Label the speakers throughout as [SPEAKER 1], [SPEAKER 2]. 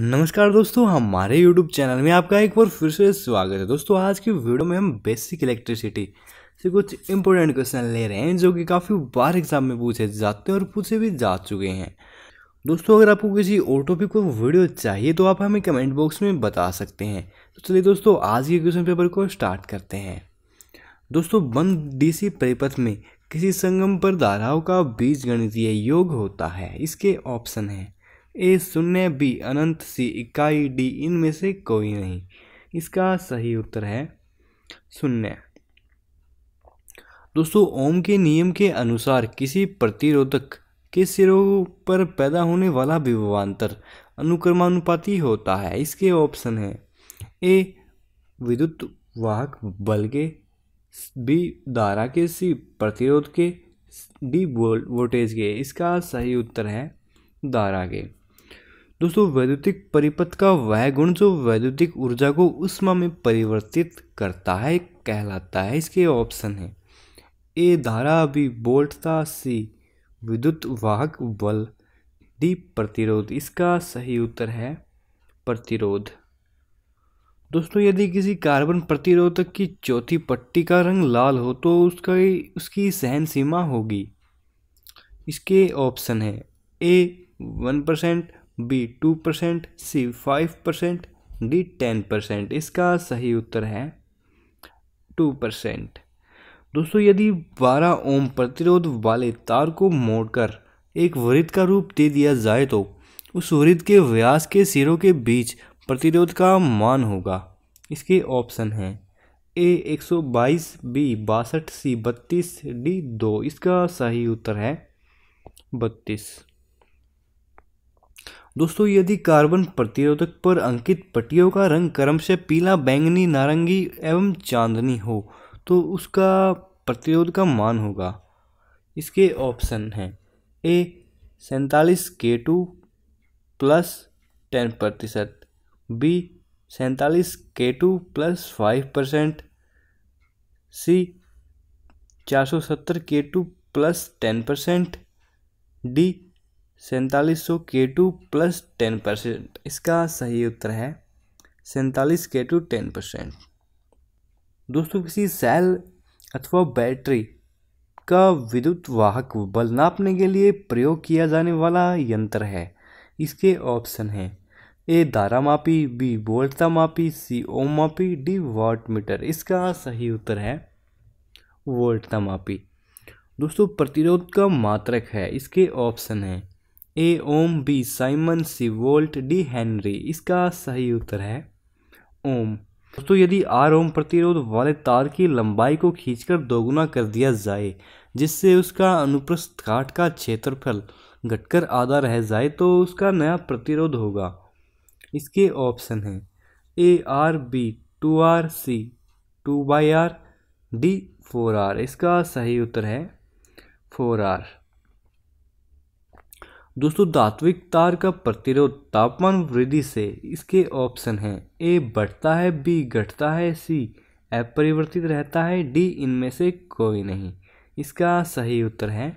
[SPEAKER 1] नमस्कार दोस्तों हमारे YouTube चैनल में आपका एक बार फिर से स्वागत है दोस्तों आज की वीडियो में हम बेसिक इलेक्ट्रिसिटी से कुछ इंपॉर्टेंट क्वेश्चन ले रहे हैं जो कि काफ़ी बार एग्जाम में पूछे जाते हैं और पूछे भी जा चुके हैं दोस्तों अगर आपको किसी और टॉपिक को वीडियो चाहिए तो आप हमें कमेंट बॉक्स में बता सकते हैं तो चलिए दोस्तों आज के क्वेश्चन पेपर को स्टार्ट करते हैं दोस्तों बंद डीसी परिपथ में किसी संगम पर धाराओं का बीज गणितीय योग होता है इसके ऑप्शन हैं ए शून्य बी अनंत सी इकाई डी इनमें से कोई नहीं इसका सही उत्तर है शून्य दोस्तों ओम के नियम के अनुसार किसी प्रतिरोधक के सिरों पर पैदा होने वाला विभवान्तर अनुक्रमानुपाती होता है इसके ऑप्शन है ए विद्युत वाहक बल के बी धारा के सी प्रतिरोध के डी वोल्टेज के इसका सही उत्तर है धारा के दोस्तों वैद्युतिक परिपथ का वह गुण जो वैद्युतिक ऊर्जा को उष्मा में परिवर्तित करता है कहलाता है इसके ऑप्शन है ए धारा बी बोल्टता सी विद्युत वाहक बल डी प्रतिरोध इसका सही उत्तर है प्रतिरोध दोस्तों यदि किसी कार्बन प्रतिरोधक की चौथी पट्टी का रंग लाल हो तो उसका उसकी सहन सीमा होगी इसके ऑप्शन है A one percent B two percent C five percent D ten percent इसका सही उत्तर है टू परसेंट दोस्तों यदि 12 ओम प्रतिरोध वाले तार को मोड़कर एक वृत्त का रूप दे दिया जाए तो उस वृत्त के व्यास के सिरों के बीच प्रतिरोध का मान होगा इसके ऑप्शन हैं ए 122 बी बासठ सी बत्तीस डी दो इसका सही उत्तर है बत्तीस दोस्तों यदि कार्बन प्रतिरोधक पर अंकित पट्टियों का रंग क्रम से पीला बैंगनी नारंगी एवं चांदनी हो तो उसका प्रतिरोध का मान होगा इसके ऑप्शन हैं ए सैंतालीस के टू प्लस टेन प्रतिशत बी सैंतालीस के two plus five percent C चार सौ सत्तर के two plus ten percent D सैंतालीस सौ के टू प्लस टेन परसेंट इसका सही उत्तर है सैंतालीस के टू टेन परसेंट दोस्तों किसी सेल अथवा बैटरी का विद्युत वाहक बल नापने के लिए प्रयोग किया जाने वाला यंत्र है इसके ऑप्शन हैं ए धारा मापी बी वोल्टता मापी सी ओम मापी डी वाट मीटर इसका सही उत्तर है वोल्टता मापी दोस्तों प्रतिरोध का मात्रक है इसके ऑप्शन हैं A ohm B Simon C volt D henry इसका सही उत्तर है ओम दोस्तों यदि आर ओम प्रतिरोध वाले तार की लंबाई को खींचकर दोगुना कर दिया जाए जिससे उसका अनुप्रस्थ काट का क्षेत्रफल घटकर आधा रह जाए तो उसका नया प्रतिरोध होगा इसके ऑप्शन हैं A R B two R C two by R D four R इसका सही उत्तर है फोर आर दोस्तों धात्विक तार का प्रतिरोध तापमान वृद्धि से इसके ऑप्शन हैं ए बढ़ता है बी घटता है सी अपरिवर्तित रहता है डी इनमें से कोई नहीं इसका सही उत्तर है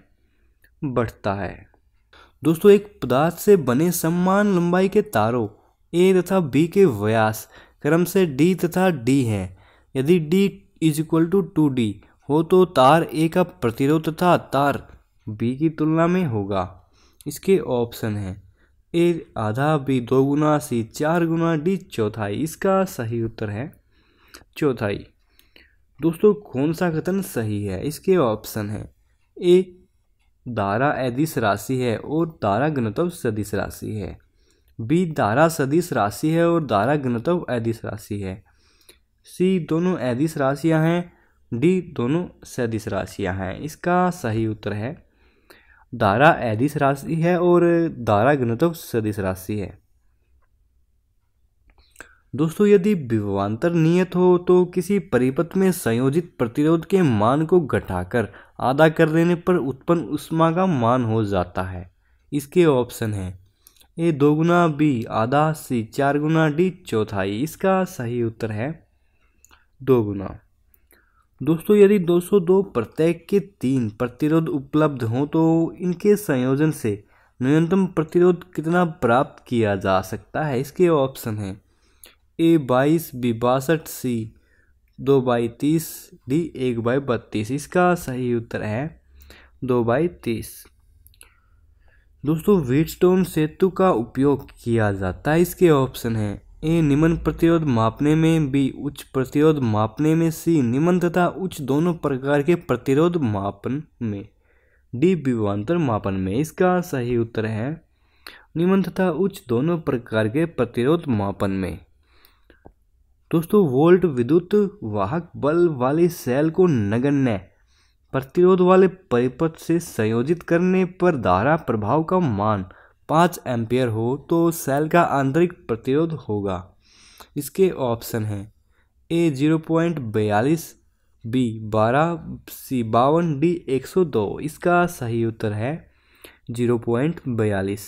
[SPEAKER 1] बढ़ता है दोस्तों एक पदार्थ से बने समान लंबाई के तारों ए तथा बी के व्यास क्रम से डी तथा डी हैं यदि D is equal to two D हो तो तार ए का प्रतिरोध तथा तार बी की तुलना में होगा इसके ऑप्शन हैं ए आधा बी दो गुना सी चार गुना डी चौथाई इसका सही उत्तर है चौथाई दोस्तों कौन सा कथन सही है इसके ऑप्शन हैं ए दारा एदिश राशि है और दारा गणतव सदिश राशि है बी दारा सदिश राशि है और दारा गणतव एदिश राशि है सी दोनों एदिश राशियां हैं डी दोनों सदिश राशियां हैं इसका सही उत्तर है दारा एदिश राशि है और दारा घनत्व सदिश राशि है दोस्तों यदि विवांतर नियत हो तो किसी परिपथ में संयोजित प्रतिरोध के मान को घटाकर आधा कर देने पर उत्पन्न उष्मा का मान हो जाता है इसके ऑप्शन हैं ए दो गुना बी आधा सी चार गुना डी चौथाई इसका सही उत्तर है दो गुना दोस्तों यदि 202 प्रत्यय के तीन प्रतिरोध उपलब्ध हों तो इनके संयोजन से न्यूनतम प्रतिरोध कितना प्राप्त किया जा सकता है इसके ऑप्शन हैं ए बाईस बी बासठ सी दो बाई तीस डी एक बाई बत्तीस इसका सही उत्तर है दो बाई तीस दोस्तों व्हीटस्टोन सेतु का उपयोग किया जाता है इसके ऑप्शन हैं ए निम्न प्रतिरोध मापने में बी उच्च प्रतिरोध मापने में सी निम्न तथा उच्च दोनों प्रकार के प्रतिरोध मापन में डी विभवान्तर मापन में इसका सही उत्तर है निम्न तथा उच्च दोनों प्रकार के प्रतिरोध मापन में दोस्तों वोल्ट विद्युत वाहक बल वाली सेल को नगण्य प्रतिरोध वाले परिपथ से संयोजित करने पर धारा प्रभाव का मान पाँच एम्पियर हो तो सेल का आंतरिक प्रतिरोध होगा इसके ऑप्शन हैं ए जीरो पॉइंट बयालीस बी बारह सी बावन डी एक सौ दो इसका सही उत्तर है जीरो पॉइंट बयालीस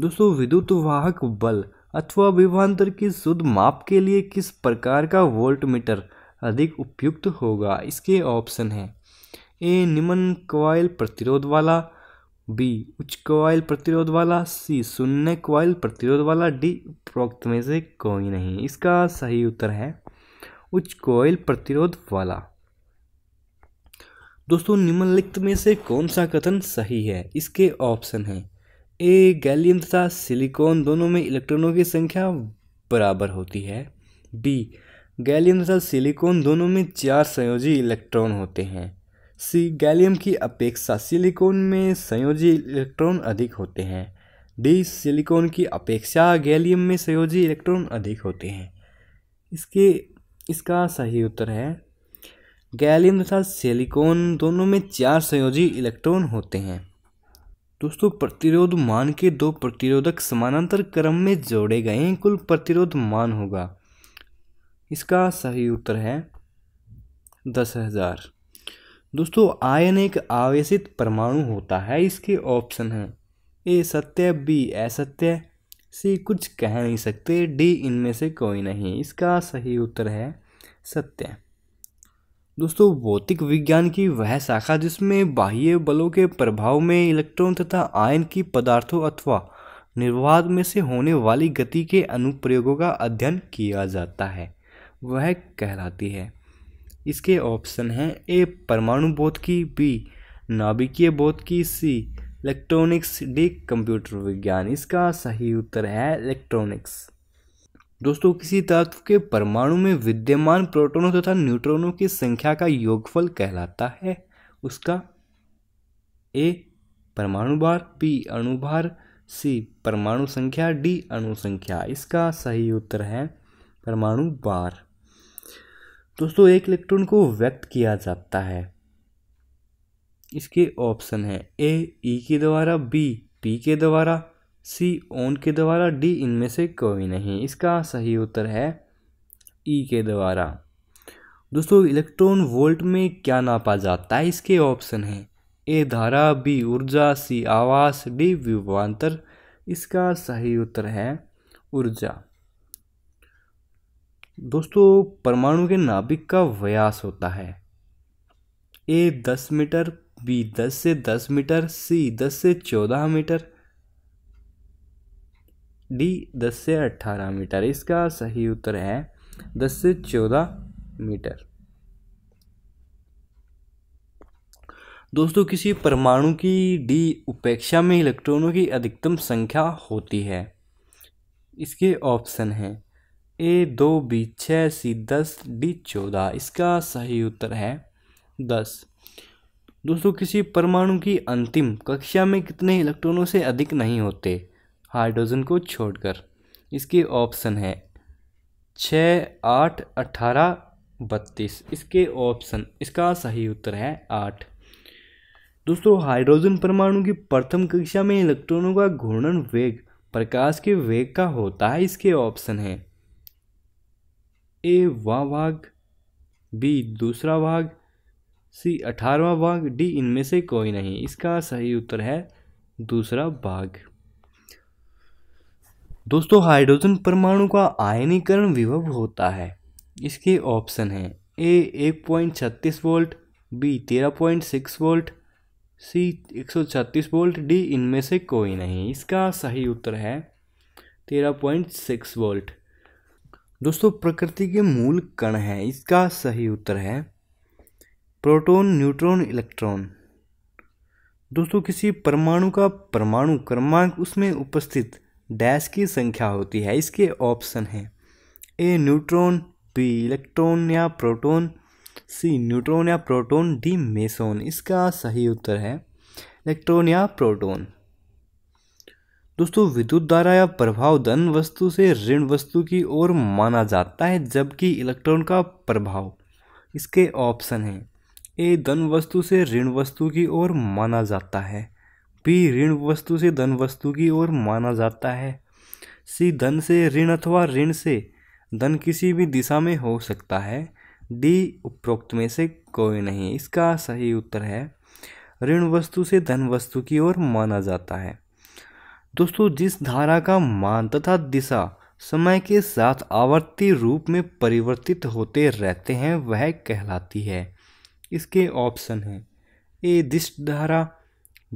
[SPEAKER 1] दोस्तों विद्युत वाहक बल अथवा विभवांतर की शुद्ध माप के लिए किस प्रकार का वोल्ट मीटर अधिक उपयुक्त होगा इसके ऑप्शन हैं ए निम्न क्वाइल प्रतिरोध वाला बी उच्च क्वाइल प्रतिरोध वाला सी शून्य क्वाइल प्रतिरोध वाला डी उपरोक्त में से कोई नहीं इसका सही उत्तर है उच्च क्वाइल प्रतिरोध वाला दोस्तों निम्नलिखित में से कौन सा कथन सही है इसके ऑप्शन हैं ए गैलियम तथा सिलिकॉन दोनों में इलेक्ट्रॉनों की संख्या बराबर होती है बी गैलियम तथा सिलिकॉन दोनों में चार संयोजी इलेक्ट्रॉन होते हैं सी गैलियम की अपेक्षा सिलिकॉन में संयोजी इलेक्ट्रॉन अधिक होते हैं डी सिलिकॉन की अपेक्षा गैलियम में संयोजी इलेक्ट्रॉन अधिक होते हैं इसके इसका सही उत्तर है गैलियम तथा सिलिकॉन दोनों में चार संयोजी इलेक्ट्रॉन होते हैं दोस्तों प्रतिरोध मान के दो प्रतिरोधक समानांतर क्रम में जोड़े गए हैं कुल प्रतिरोध मान होगा इसका सही उत्तर है दस हजार दोस्तों आयन एक आवेशित परमाणु होता है इसके ऑप्शन हैं ए सत्य बी असत्य सी कुछ कह नहीं सकते डी इनमें से कोई नहीं इसका सही उत्तर है सत्य दोस्तों भौतिक विज्ञान की वह शाखा जिसमें बाह्य बलों के प्रभाव में इलेक्ट्रॉन तथा आयन की पदार्थों अथवा निर्वाध में से होने वाली गति के अनुप्रयोगों का अध्ययन किया जाता है वह कहलाती है इसके ऑप्शन हैं ए परमाणु बोध की बी नाभिकीय बोध की सी इलेक्ट्रॉनिक्स डी कंप्यूटर विज्ञान इसका सही उत्तर है इलेक्ट्रॉनिक्स दोस्तों किसी तत्व के परमाणु में विद्यमान प्रोटोनों तथा न्यूट्रॉनों की संख्या का योगफल कहलाता है उसका ए परमाणु भार बी अणुभार सी परमाणु संख्या डी अणु संख्या इसका सही उत्तर है परमाणु बार दोस्तों एक इलेक्ट्रॉन को व्यक्त किया जाता है इसके ऑप्शन है ए ई के द्वारा बी पी के द्वारा सी ओन के द्वारा डी इनमें से कोई नहीं इसका सही उत्तर है ई के द्वारा दोस्तों इलेक्ट्रॉन वोल्ट में क्या नापा जाता है इसके ऑप्शन है ए धारा बी ऊर्जा सी आवास डी विवान्तर इसका सही उत्तर है ऊर्जा दोस्तों परमाणु के नाभिक का व्यास होता है ए दस मीटर बी दस से दस मीटर सी दस से चौदह मीटर डी दस से अट्ठारह मीटर इसका सही उत्तर है दस से चौदह मीटर दोस्तों किसी परमाणु की डी उपेक्षा में इलेक्ट्रॉनों की अधिकतम संख्या होती है इसके ऑप्शन हैं ए दो बी छः सी दस डी चौदह इसका सही उत्तर है दस दोस्तों किसी परमाणु की अंतिम कक्षा में कितने इलेक्ट्रॉनों से अधिक नहीं होते हाइड्रोजन को छोड़कर इसके ऑप्शन है छ आठ अठारह बत्तीस इसके ऑप्शन इसका सही उत्तर है आठ दोस्तों हाइड्रोजन परमाणु की प्रथम कक्षा में इलेक्ट्रॉनों का घूर्णन वेग प्रकाश के वेग का होता है इसके ऑप्शन है ए वा भाग बी दूसरा भाग सी अठारवा भाग डी इनमें से कोई नहीं इसका सही उत्तर है दूसरा भाग दोस्तों हाइड्रोजन परमाणु का आयनीकरण विभव होता है इसके ऑप्शन हैं ए एक पॉइंट छत्तीस वोल्ट बी तेरह पॉइंट सिक्स वोल्ट सी एक सौ छत्तीस वोल्ट डी इनमें से कोई नहीं इसका सही उत्तर है तेरह पॉइंट सिक्स वोल्ट दोस्तों प्रकृति के मूल कण हैं इसका सही उत्तर है प्रोटॉन न्यूट्रॉन इलेक्ट्रॉन दोस्तों किसी परमाणु का परमाणु क्रमांक उसमें उपस्थित डैश की संख्या होती है इसके ऑप्शन हैं ए न्यूट्रॉन बी इलेक्ट्रॉन या प्रोटॉन सी न्यूट्रॉन या प्रोटॉन डी मेसोन इसका सही उत्तर है इलेक्ट्रॉन या प्रोटॉन दोस्तों विद्युत धारा या प्रभाव धन वस्तु से ऋण वस्तु की ओर माना जाता है जबकि इलेक्ट्रॉन का प्रभाव इसके ऑप्शन हैं ए धन वस्तु से ऋण वस्तु की ओर माना जाता है बी ऋण वस्तु से धन वस्तु की ओर माना जाता है सी धन से ऋण अथवा ऋण से धन किसी भी दिशा में हो सकता है डी उपरोक्त में से कोई नहीं इसका सही उत्तर है ऋण वस्तु से धन वस्तु की ओर माना जाता है दोस्तों जिस धारा का मान तथा दिशा समय के साथ आवर्ती रूप में परिवर्तित होते रहते हैं वह कहलाती है इसके ऑप्शन हैं ए दिष्ट धारा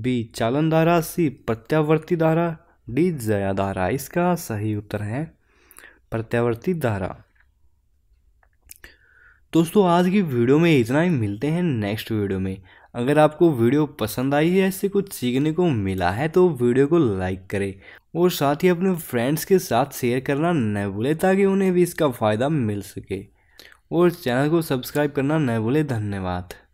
[SPEAKER 1] बी चालन धारा सी प्रत्यावर्ती धारा डी जया धारा इसका सही उत्तर है प्रत्यावर्ती धारा दोस्तों आज की वीडियो में इतना ही मिलते हैं नेक्स्ट वीडियो में अगर आपको वीडियो पसंद आई है ऐसे कुछ सीखने को मिला है तो वीडियो को लाइक करें और साथ ही अपने फ्रेंड्स के साथ शेयर करना न भूलें ताकि उन्हें भी इसका फ़ायदा मिल सके और चैनल को सब्सक्राइब करना न भूलें धन्यवाद